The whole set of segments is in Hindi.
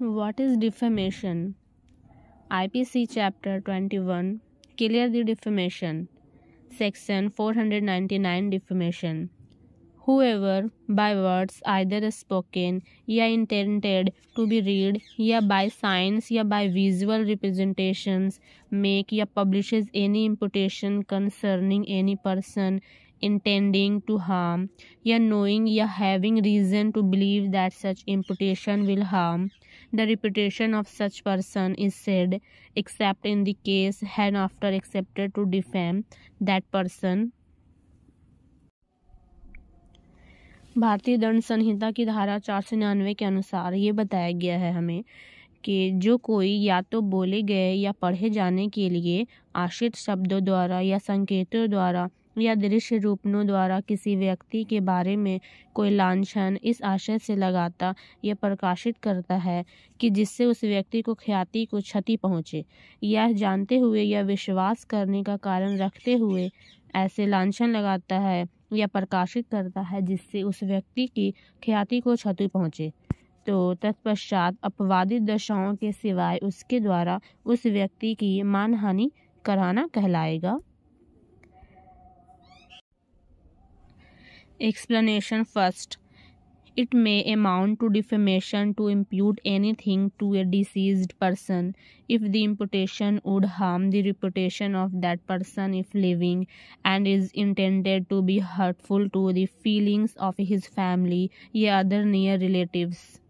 What is defamation? IPC Chapter 21 Clear the Defamation Section 499 Defamation Whoever by words either spoken or intended to be read or by signs or by visual representations make ya publishes any imputation concerning any person intending to harm या knowing या having reason to believe that such imputation will harm the reputation of such person is said except in the case had after accepted to defame that person भारतीय दंड संहिता की धारा चार सौ निन्यानवे के अनुसार ये बताया गया है हमें कि जो कोई या तो बोले गए या पढ़े जाने के लिए आश्रित शब्दों द्वारा या संकेतों द्वारा या दृश्य रूपनों द्वारा किसी व्यक्ति के बारे में कोई लाछन इस आशय से लगाता या प्रकाशित करता है कि जिससे उस व्यक्ति को ख्याति को क्षति पहुँचे यह जानते हुए या विश्वास करने का कारण रखते हुए ऐसे लाछन लगाता है या प्रकाशित करता है जिससे उस व्यक्ति की ख्याति को क्षति पहुँचे तो तत्पश्चात अपवादित दशाओं के सिवाय उसके द्वारा उस व्यक्ति की मानहानि कराना कहलाएगा Explanation first. It may amount to defamation to impute anything to a deceased person if the imputation would harm the reputation of that person if living and is intended to be hurtful to the feelings of his family or other near relatives.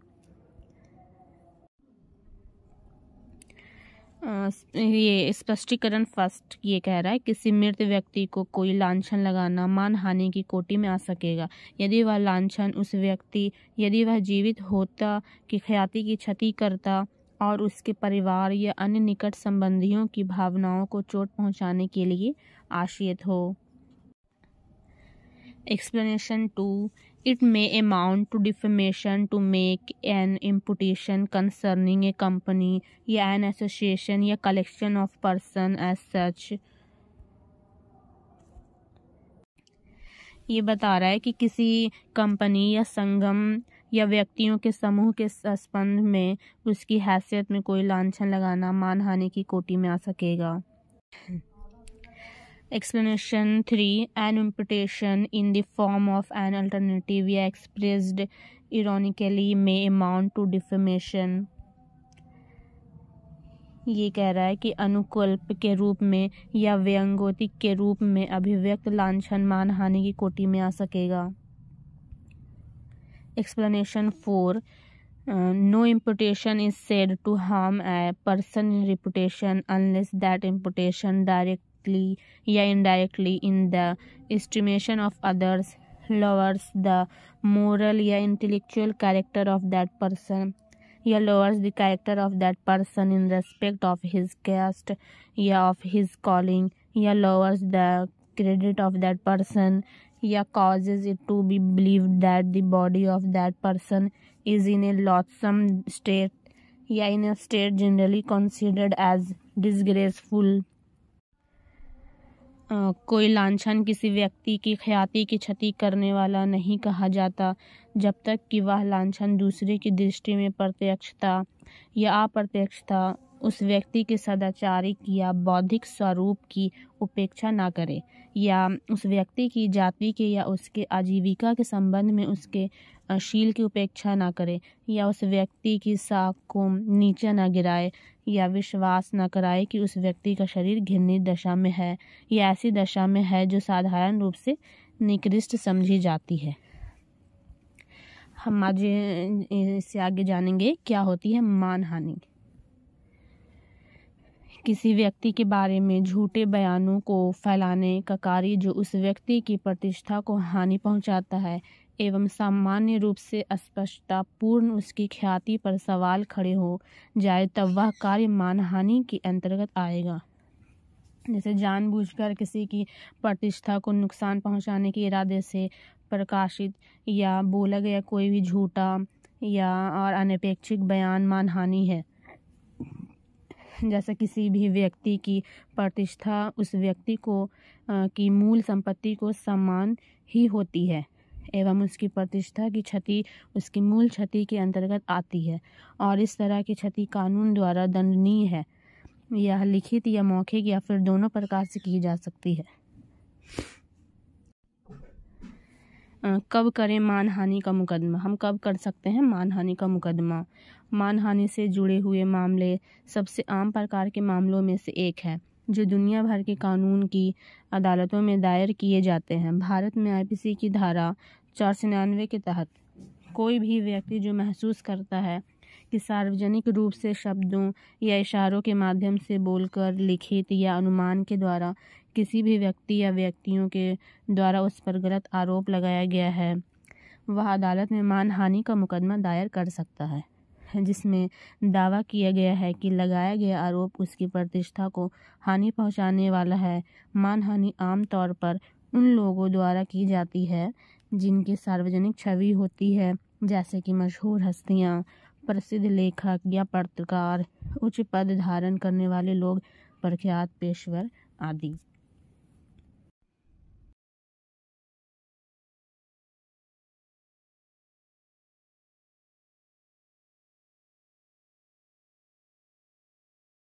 ये स्पष्टीकरण फर्स्ट ये कह रहा है किसी मृत व्यक्ति को कोई लाछन लगाना मान हानि की कोटि में आ सकेगा यदि वह लाछन उस व्यक्ति यदि वह जीवित होता कि ख्याति की क्षति करता और उसके परिवार या अन्य निकट संबंधियों की भावनाओं को चोट पहुंचाने के लिए आश्रित हो explanation 2 it may amount to defamation to make an imputation concerning a company या an association या collection of person as such ये बता रहा है कि किसी कंपनी या संगम या व्यक्तियों के समूह के संबंध में उसकी हैसियत में कोई लांछन लगाना मानहानि की कोटि में आ सकेगा three an imputation in the form of an alternative या express ironically may amount to defamation ये कह रहा है कि अनुकल्प के रूप में या व्यंगोतिक के रूप में अभिव्यक्त लाछन मान हानि की कोटि में आ सकेगा explanation four no imputation is said to harm a person in reputation unless that imputation direct directly या indirectly in the estimation of others lowers the moral या intellectual character of that person या lowers the character of that person in respect of his caste या of his calling या lowers the credit of that person या causes it to be believed that the body of that person is in a loathsome state या in a state generally considered as disgraceful कोई लाछन किसी व्यक्ति की ख्याति की क्षति करने वाला नहीं कहा जाता जब तक कि वह लाछन दूसरे की दृष्टि में प्रत्यक्षता या अप्रत्यक्षता उस व्यक्ति के सदाचारिक या बौद्धिक स्वरूप की उपेक्षा ना करे या उस व्यक्ति की जाति के या उसके आजीविका के संबंध में उसके शील की उपेक्षा ना करे या उस व्यक्ति की साख को नीचे ना गिराए या विश्वास न कराए कि उस व्यक्ति का शरीर घिरनी दशा में है या ऐसी दशा में है जो साधारण रूप से निकृष्ट समझी जाती है हम आज इससे आगे जानेंगे क्या होती है मानहानि किसी व्यक्ति के बारे में झूठे बयानों को फैलाने का कार्य जो उस व्यक्ति की प्रतिष्ठा को हानि पहुंचाता है एवं सामान्य रूप से स्पष्टतापूर्ण उसकी ख्याति पर सवाल खड़े हो जाए तब वह कार्य मानहानि के अंतर्गत आएगा जैसे जानबूझकर किसी की प्रतिष्ठा को नुकसान पहुंचाने के इरादे से प्रकाशित या बोला गया कोई भी झूठा या और अनपेक्षित बयान मानहानि है जैसे किसी भी व्यक्ति की प्रतिष्ठा उस व्यक्ति को आ, की मूल संपत्ति को समान ही होती है एवं उसकी प्रतिष्ठा की क्षति उसकी मूल क्षति के अंतर्गत आती है और इस तरह की क्षति कानून द्वारा दंडनीय है यह लिखित या मौखिक या फिर दोनों प्रकार से की जा सकती है कब करें मानहानि का मुकदमा हम कब कर सकते हैं मानहानि का मुकदमा मानहानि से जुड़े हुए मामले सबसे आम प्रकार के मामलों में से एक है जो दुनिया भर के कानून की अदालतों में दायर किए जाते हैं भारत में आईपीसी की धारा चार सौ निन्यानवे के तहत कोई भी व्यक्ति जो महसूस करता है कि सार्वजनिक रूप से शब्दों या इशारों के माध्यम से बोलकर लिखित या अनुमान के द्वारा किसी भी व्यक्ति या व्यक्तियों के द्वारा उस पर गलत आरोप लगाया गया है वह अदालत में मानहानि का मुकदमा दायर कर सकता है जिसमें दावा किया गया है कि लगाया गया आरोप उसकी प्रतिष्ठा को हानि पहुंचाने वाला है मानहानि आमतौर पर उन लोगों द्वारा की जाती है जिनकी सार्वजनिक छवि होती है जैसे कि मशहूर हस्तियाँ प्रसिद्ध लेखक या पत्रकार उच्च पद धारण करने वाले लोग प्रख्यात पेशवर आदि